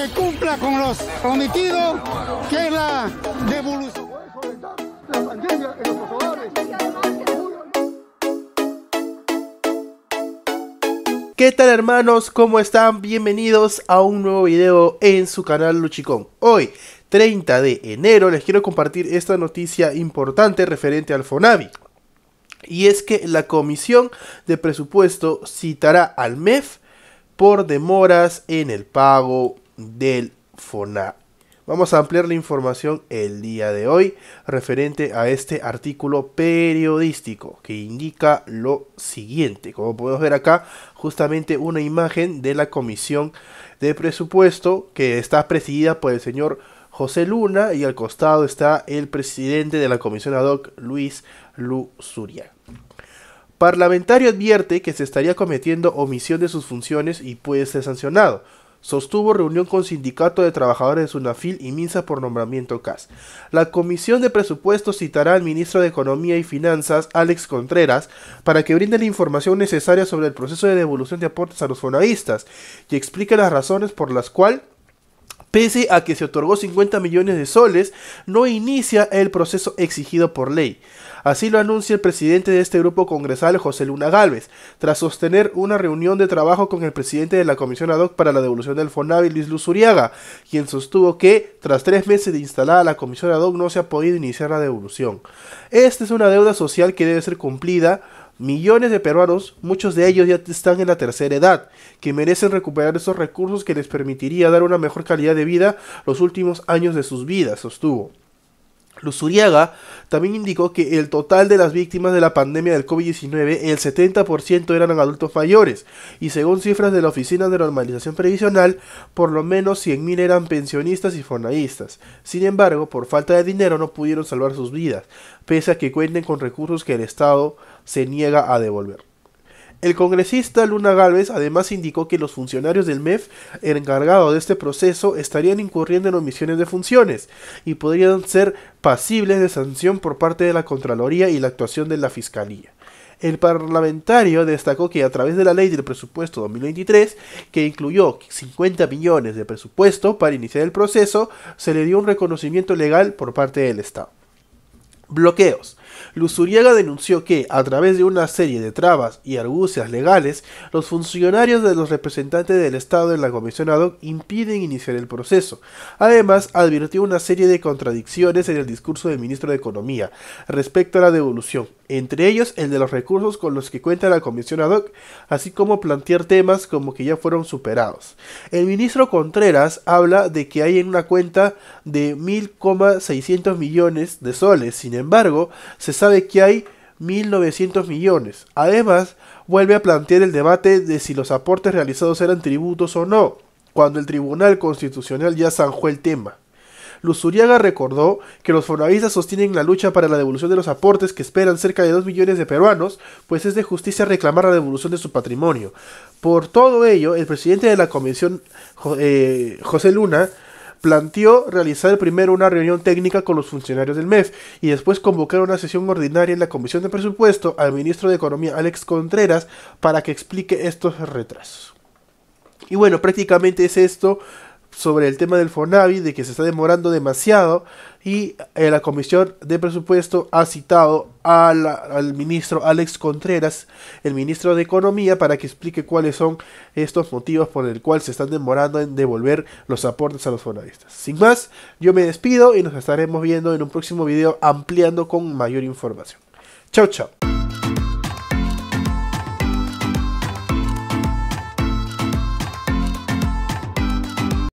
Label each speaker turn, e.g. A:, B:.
A: que cumpla con los prometidos, que es la devolución. ¿Qué tal hermanos? ¿Cómo están? Bienvenidos a un nuevo video en su canal Luchicón. Hoy, 30 de enero, les quiero compartir esta noticia importante referente al Fonavi. Y es que la Comisión de Presupuesto citará al MEF por demoras en el pago del FONA. Vamos a ampliar la información el día de hoy referente a este artículo periodístico que indica lo siguiente. Como podemos ver acá, justamente una imagen de la Comisión de Presupuesto que está presidida por el señor José Luna y al costado está el presidente de la Comisión ad hoc, Luis Luzuria. Parlamentario advierte que se estaría cometiendo omisión de sus funciones y puede ser sancionado sostuvo reunión con Sindicato de Trabajadores de Sunafil y Minsa por nombramiento CAS. La Comisión de Presupuestos citará al ministro de Economía y Finanzas, Alex Contreras, para que brinde la información necesaria sobre el proceso de devolución de aportes a los fonavistas y explique las razones por las cuales Pese a que se otorgó 50 millones de soles, no inicia el proceso exigido por ley. Así lo anuncia el presidente de este grupo congresal, José Luna Gálvez, tras sostener una reunión de trabajo con el presidente de la Comisión Ad hoc para la devolución del FONAVI, Luis Luzuriaga, quien sostuvo que, tras tres meses de instalada la Comisión Ad hoc, no se ha podido iniciar la devolución. Esta es una deuda social que debe ser cumplida Millones de peruanos, muchos de ellos ya están en la tercera edad, que merecen recuperar esos recursos que les permitiría dar una mejor calidad de vida los últimos años de sus vidas, sostuvo. Luzuriaga también indicó que el total de las víctimas de la pandemia del COVID-19, el 70% eran adultos mayores, y según cifras de la Oficina de Normalización Previsional, por lo menos 100.000 eran pensionistas y fornaístas. Sin embargo, por falta de dinero no pudieron salvar sus vidas, pese a que cuenten con recursos que el Estado se niega a devolver. El congresista Luna Galvez además indicó que los funcionarios del MEF encargados de este proceso estarían incurriendo en omisiones de funciones y podrían ser pasibles de sanción por parte de la Contraloría y la actuación de la Fiscalía. El parlamentario destacó que a través de la ley del presupuesto 2023, que incluyó 50 millones de presupuesto para iniciar el proceso, se le dio un reconocimiento legal por parte del Estado. Bloqueos. Luzuriaga denunció que, a través de una serie de trabas y argucias legales, los funcionarios de los representantes del Estado en la comisión ad impiden iniciar el proceso. Además, advirtió una serie de contradicciones en el discurso del ministro de Economía respecto a la devolución, entre ellos el de los recursos con los que cuenta la comisión ADOC, así como plantear temas como que ya fueron superados. El ministro Contreras habla de que hay en una cuenta de 1.600 millones de soles, sin embargo, se sabe que hay 1.900 millones. Además, vuelve a plantear el debate de si los aportes realizados eran tributos o no, cuando el Tribunal Constitucional ya zanjó el tema. Luzuriaga recordó que los fonavistas sostienen la lucha para la devolución de los aportes que esperan cerca de 2 millones de peruanos, pues es de justicia reclamar la devolución de su patrimonio. Por todo ello, el presidente de la comisión, eh, José Luna, planteó realizar primero una reunión técnica con los funcionarios del MEF y después convocar una sesión ordinaria en la Comisión de Presupuesto al ministro de Economía Alex Contreras para que explique estos retrasos. Y bueno, prácticamente es esto sobre el tema del Fonavi, de que se está demorando demasiado y eh, la Comisión de Presupuesto ha citado al ministro Alex Contreras, el ministro de Economía, para que explique cuáles son estos motivos por el cual se están demorando en devolver los aportes a los fonavistas. Sin más, yo me despido y nos estaremos viendo en un próximo video ampliando con mayor información. Chao, chao.